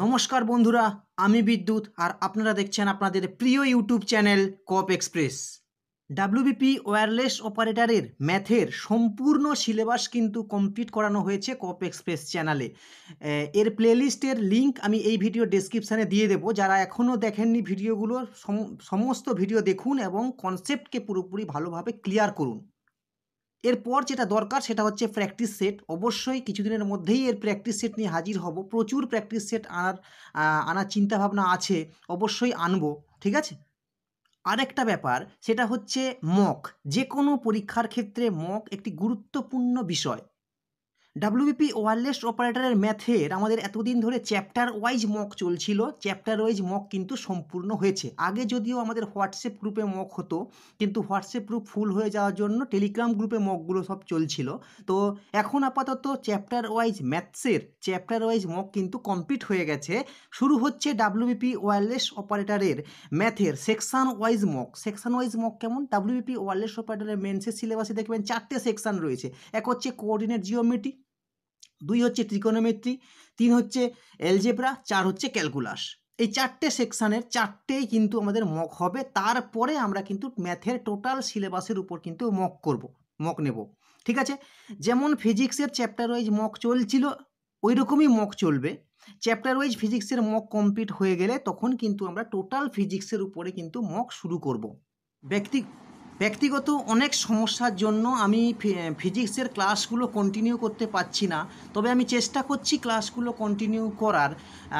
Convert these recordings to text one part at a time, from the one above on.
নমস্কার বন্ধুরা আমি বিদ্যুৎ আর আপনারা দেখছেন আপনাদের প্রিয় YouTube channel cop express WBP wireless অপারেটারের ম্যাথের সম্পূর্ণ সিলেবাস কিন্তু কমপ্লিট করানো হয়েছে কপ এক্সপ্রেস চ্যানেলে এর প্লেলিস্টের লিঙ্ক আমি এই ভিডিও ডেসক্রিপশানে দিয়ে দেব যারা এখনও দেখেননি ভিডিওগুলো সমস্ত ভিডিও দেখুন এবং কনসেপ্টকে পুরোপুরি ভালোভাবে ক্লিয়ার করুন এরপর যেটা দরকার সেটা হচ্ছে প্র্যাকটিস সেট অবশ্যই কিছুদিনের মধ্যেই এর প্র্যাকটিস সেট নিয়ে হাজির হব প্রচুর প্র্যাকটিস সেট আনার আনার চিন্তাভাবনা আছে অবশ্যই আনব ঠিক আছে আরেকটা ব্যাপার সেটা হচ্ছে মক যে কোনো পরীক্ষার ক্ষেত্রে মক একটি গুরুত্বপূর্ণ বিষয় ডাব্লিউবিপি ওয়্যারলেস অপারেটরের ম্যাথের আমাদের এতদিন ধরে চ্যাপ্টার ওয়াইজ মক চলছিল চ্যাপ্টার ওয়াইজ মক কিন্তু সম্পূর্ণ হয়েছে আগে যদিও আমাদের হোয়াটসঅ্যাপ গ্রুপে মক হতো কিন্তু হোয়াটসঅ্যাপ গ্রুপ ফুল হয়ে যাওয়ার জন্য টেলিগ্রাম গ্রুপে মকগুলো সব চলছিল তো এখন আপাতত চ্যাপ্টার ওয়াইজ ম্যাথসের চ্যাপ্টার ওয়াইজ মক কিন্তু কমপ্লিট হয়ে গেছে শুরু হচ্ছে ডাব্লিউপি ওয়্যারলেস অপারেটরের ম্যাথের section wise mock section wise mock কেমন ডাব্লিউপি ওয়ারলেস অপারেটরের মেন্সের সিলেবাসে দেখবেন চারটে সেকশান রয়েছে এক হচ্ছে কোঅর্ডিনেট জিওমেট্রি দুই হচ্ছে ত্রিকোণমেত্রি তিন হচ্ছে এলজেব্রা চার হচ্ছে ক্যালকুলাস এই চারটে সেকশানের চারটেই কিন্তু আমাদের মক হবে তারপরে আমরা কিন্তু ম্যাথের টোটাল সিলেবাসের উপর কিন্তু মক করব মক নেব ঠিক আছে যেমন ফিজিক্সের চ্যাপ্টার ওয়াইজ মক চলছিল ওই রকমই মক চলবে চ্যাপ্টার ওয়াইজ ফিজিক্সের মক কমপ্লিট হয়ে গেলে তখন কিন্তু আমরা টোটাল ফিজিক্সের উপরে কিন্তু মক শুরু করব ব্যক্তি ব্যক্তিগত অনেক সমস্যার জন্য আমি ফিজিক্সের ক্লাসগুলো কন্টিনিউ করতে পারছি না তবে আমি চেষ্টা করছি ক্লাসগুলো কন্টিনিউ করার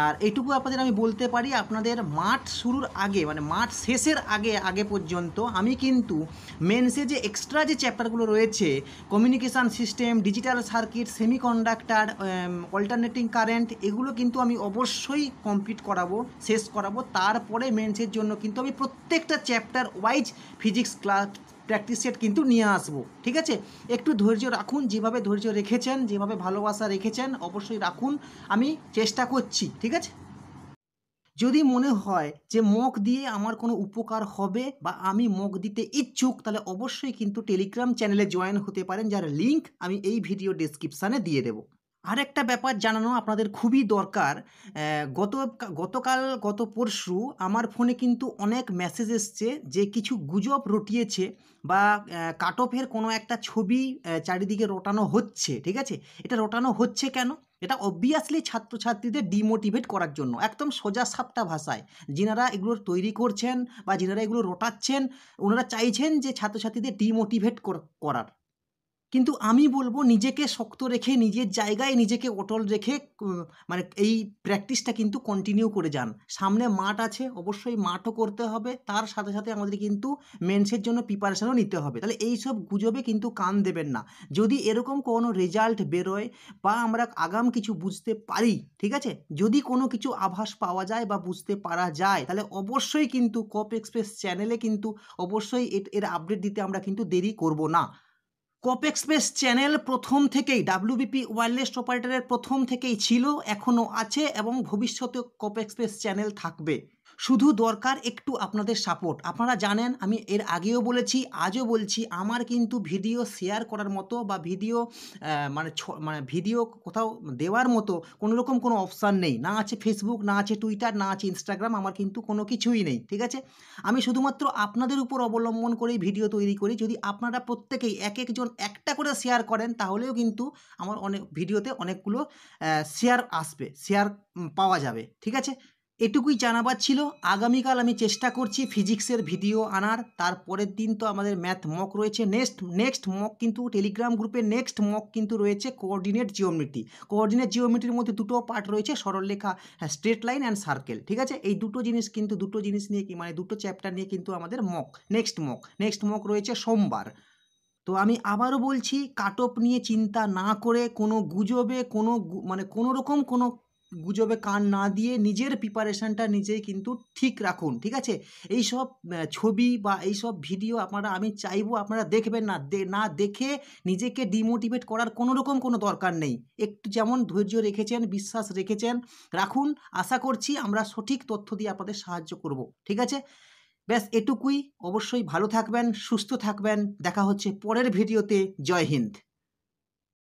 আর এইটুকু আপনাদের আমি বলতে পারি আপনাদের মাঠ শুরুর আগে মানে মাঠ শেষের আগে আগে পর্যন্ত আমি কিন্তু মেনসে যে এক্সট্রা যে চ্যাপ্টারগুলো রয়েছে communication system digital circuit semiconductor alternating current এগুলো কিন্তু আমি অবশ্যই কমপ্লিট করাবো শেষ করাবো তারপরে মেন্সের জন্য কিন্তু আমি প্রত্যেকটা chapter wise physics class practice set কিন্তু নিয়ে আসবো ঠিক আছে একটু ধৈর্য রাখুন যেভাবে ধৈর্য রেখেছেন যেভাবে ভালোবাসা রেখেছেন অবশ্যই রাখুন আমি চেষ্টা করছি ঠিক আছে যদি মনে হয় যে মক দিয়ে আমার কোনো উপকার হবে বা আমি মক দিতে ইচ্ছুক তাহলে অবশ্যই কিন্তু টেলিগ্রাম চ্যানেলে জয়েন হতে পারেন যার লিঙ্ক আমি এই ভিডিও ডিসক্রিপশানে দিয়ে দেবো আরেকটা ব্যাপার জানানো আপনাদের খুবই দরকার গত গতকাল গত পরশু আমার ফোনে কিন্তু অনেক মেসেজ এসছে যে কিছু গুজব রটিয়েছে বা কাট অফের কোনো একটা ছবি চারিদিকে রটানো হচ্ছে ঠিক আছে এটা রটানো হচ্ছে কেন এটা অবভিয়াসলি ছাত্রছাত্রীদের ডিমোটিভেট করার জন্য একদম সোজা সাপটা ভাষায় যিনারা এগুলো তৈরি করছেন বা যিনারা এগুলো রটাচ্ছেন ওনারা চাইছেন যে ছাত্রছাত্রীদের ডিমোটিভেট করার কিন্তু আমি বলবো নিজেকে শক্ত রেখে নিজের জায়গায় নিজেকে অটল রেখে মানে এই প্র্যাকটিসটা কিন্তু কন্টিনিউ করে যান সামনে মাঠ আছে অবশ্যই মাঠও করতে হবে তার সাথে সাথে আমাদের কিন্তু মেন্সের জন্য প্রিপারেশানও নিতে হবে তাহলে এই সব গুজবে কিন্তু কান দেবেন না যদি এরকম কোনো রেজাল্ট বেরোয় বা আমরা আগাম কিছু বুঝতে পারি ঠিক আছে যদি কোনো কিছু আভাস পাওয়া যায় বা বুঝতে পারা যায় তাহলে অবশ্যই কিন্তু কপ এক্সপ্রেস চ্যানেলে কিন্তু অবশ্যই এর আপডেট দিতে আমরা কিন্তু দেরি করব না কোপেক্সপ্রেস চ্যানেল প্রথম থেকেই ডাব্লিউবিপি ওয়ারলেস অপারেটরের প্রথম থেকেই ছিল এখনও আছে এবং ভবিষ্যতেও কোপেক্সপ্রেস চ্যানেল থাকবে শুধু দরকার একটু আপনাদের সাপোর্ট আপনারা জানেন আমি এর আগেও বলেছি আজও বলছি আমার কিন্তু ভিডিও শেয়ার করার মতো বা ভিডিও মানে মানে ভিডিও কোথাও দেওয়ার মতো কোনো রকম কোনো অপশান নেই না আছে ফেসবুক না আছে টুইটার না আছে ইনস্টাগ্রাম আমার কিন্তু কোনো কিছুই নেই ঠিক আছে আমি শুধুমাত্র আপনাদের উপর অবলম্বন করেই ভিডিও তৈরি করি যদি আপনারা প্রত্যেকেই এক একজন একটা করে শেয়ার করেন তাহলেও কিন্তু আমার অনেক ভিডিওতে অনেকগুলো শেয়ার আসবে শেয়ার পাওয়া যাবে ঠিক আছে এটুকুই জানাবার ছিল আগামীকাল আমি চেষ্টা করছি ফিজিক্সের ভিডিও আনার তারপরের দিন তো আমাদের ম্যাথ মক রয়েছে নেক্সট নেক্সট মক কিন্তু টেলিগ্রাম গ্রুপে নেক্সট মক কিন্তু রয়েছে কোঅর্ডিনেট জিওমেট্রি কোঅর্ডিনেট জিওমেট্রির মধ্যে দুটো পার্ট রয়েছে সরলরেখা হ্যাঁ স্ট্রেট লাইন অ্যান্ড সার্কেল ঠিক আছে এই দুটো জিনিস কিন্তু দুটো জিনিস নিয়ে কি মানে দুটো চ্যাপ্টার নিয়ে কিন্তু আমাদের mock next mock next mock রয়েছে সোমবার তো আমি আবারও বলছি কাট অফ নিয়ে চিন্তা না করে কোনো গুজবে কোনো মানে কোনো রকম কোনো গুজবে কান না দিয়ে নিজের প্রিপারেশানটা নিজেই কিন্তু ঠিক রাখুন ঠিক আছে এই সব ছবি বা এই সব ভিডিও আপনারা আমি চাইবো আপনারা দেখবেন না না দেখে নিজেকে ডিমোটিভেট করার কোনো রকম কোনো দরকার নেই একটু যেমন ধৈর্য রেখেছেন বিশ্বাস রেখেছেন রাখুন আশা করছি আমরা সঠিক তথ্য দিয়ে আপনাদের সাহায্য করব ঠিক আছে ব্যাস এটুকুই অবশ্যই ভালো থাকবেন সুস্থ থাকবেন দেখা হচ্ছে পরের ভিডিওতে জয় হিন্দ